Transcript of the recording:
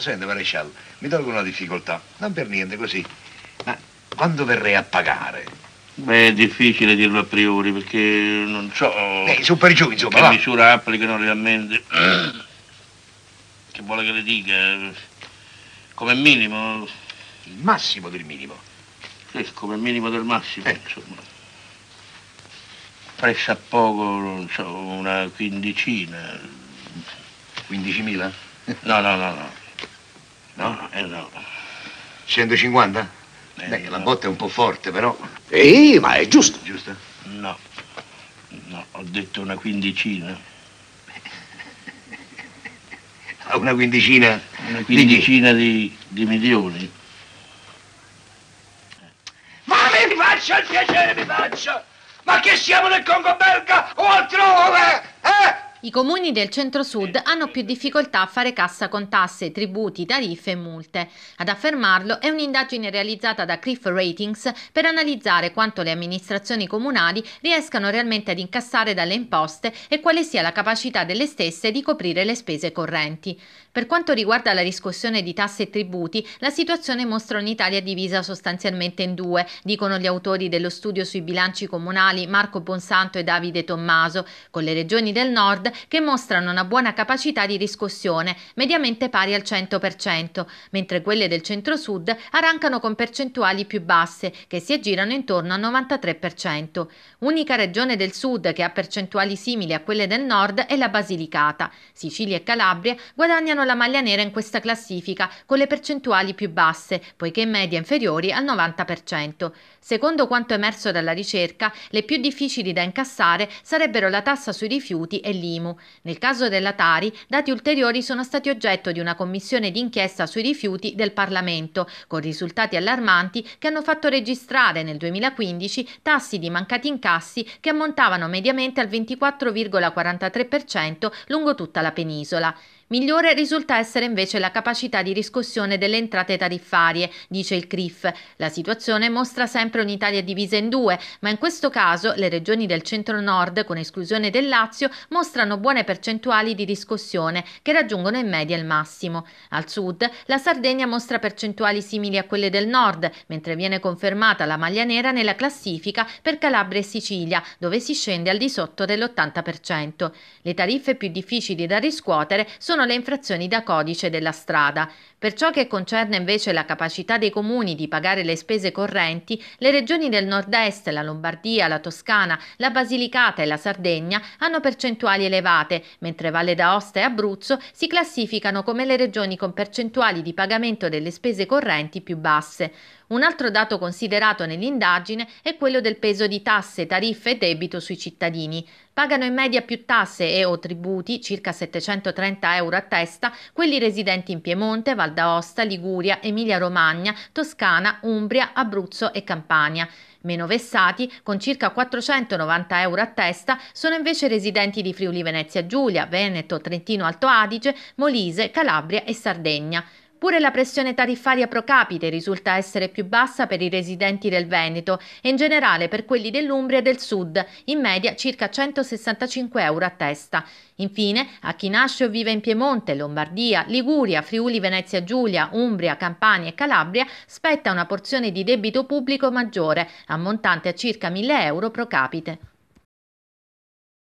senta Maresciallo, mi tolgo una difficoltà, non per niente così, ma quando verrei a pagare? Beh, è difficile dirlo a priori perché non so... Beh, su per giù, insomma, Che va. misura applicano realmente. che vuole che le dica? Come minimo... Il massimo del minimo. Sì, come minimo del massimo, eh. insomma. Pressa a poco, non so, una quindicina. Quindicimila? no, no, no, no. No, no, eh no. 150? Eh, Beh, no. la botta è un po' forte, però. Ehi, ma è giusto. Giusto? No. No, ho detto una quindicina. una quindicina? Una quindicina di, di, di milioni. Ma mi faccia il piacere, mi faccia! Ma che siamo nel Congo belga o altrove? Eh? I comuni del centro-sud hanno più difficoltà a fare cassa con tasse, tributi, tariffe e multe. Ad affermarlo è un'indagine realizzata da Criff Ratings per analizzare quanto le amministrazioni comunali riescano realmente ad incassare dalle imposte e quale sia la capacità delle stesse di coprire le spese correnti. Per quanto riguarda la riscossione di tasse e tributi, la situazione mostra un'Italia divisa sostanzialmente in due, dicono gli autori dello studio sui bilanci comunali Marco Bonsanto e Davide Tommaso. Con le regioni del nord che mostrano una buona capacità di riscossione, mediamente pari al 100%, mentre quelle del centro-sud arrancano con percentuali più basse, che si aggirano intorno al 93%. Unica regione del sud che ha percentuali simili a quelle del nord è la Basilicata. Sicilia e Calabria guadagnano la maglia nera in questa classifica con le percentuali più basse, poiché in media inferiori al 90%. Secondo quanto emerso dalla ricerca, le più difficili da incassare sarebbero la tassa sui rifiuti e l'IMU Teramo. Nel caso della Tari, dati ulteriori sono stati oggetto di una commissione d'inchiesta sui rifiuti del Parlamento, con risultati allarmanti che hanno fatto registrare nel 2015 tassi di mancati incassi che ammontavano mediamente al 24,43% lungo tutta la penisola. Migliore risulta essere invece la capacità di riscossione delle entrate tariffarie, dice il CRIF. La situazione mostra sempre un'Italia divisa in due, ma in questo caso le regioni del centro-nord, con esclusione del Lazio, mostrano buone percentuali di riscossione, che raggiungono in media il massimo. Al sud, la Sardegna mostra percentuali simili a quelle del nord, mentre viene confermata la maglia nera nella classifica per Calabria e Sicilia, dove si scende al di sotto dell'80%. Le tariffe più difficili da riscuotere sono sono le infrazioni da codice della strada. Per ciò che concerne invece la capacità dei comuni di pagare le spese correnti, le regioni del nord-est, la Lombardia, la Toscana, la Basilicata e la Sardegna hanno percentuali elevate, mentre Valle d'Aosta e Abruzzo si classificano come le regioni con percentuali di pagamento delle spese correnti più basse. Un altro dato considerato nell'indagine è quello del peso di tasse, tariffe e debito sui cittadini. Pagano in media più tasse e o tributi, circa 730 euro a testa, quelli residenti in Piemonte, Val d'Aosta, Liguria, Emilia-Romagna, Toscana, Umbria, Abruzzo e Campania. Meno vessati, con circa 490 euro a testa, sono invece residenti di Friuli Venezia Giulia, Veneto, Trentino Alto Adige, Molise, Calabria e Sardegna. Pure la pressione tariffaria pro capite risulta essere più bassa per i residenti del Veneto e in generale per quelli dell'Umbria e del Sud, in media circa 165 euro a testa. Infine, a chi nasce o vive in Piemonte, Lombardia, Liguria, Friuli, Venezia Giulia, Umbria, Campania e Calabria spetta una porzione di debito pubblico maggiore, ammontante a circa 1000 euro pro capite.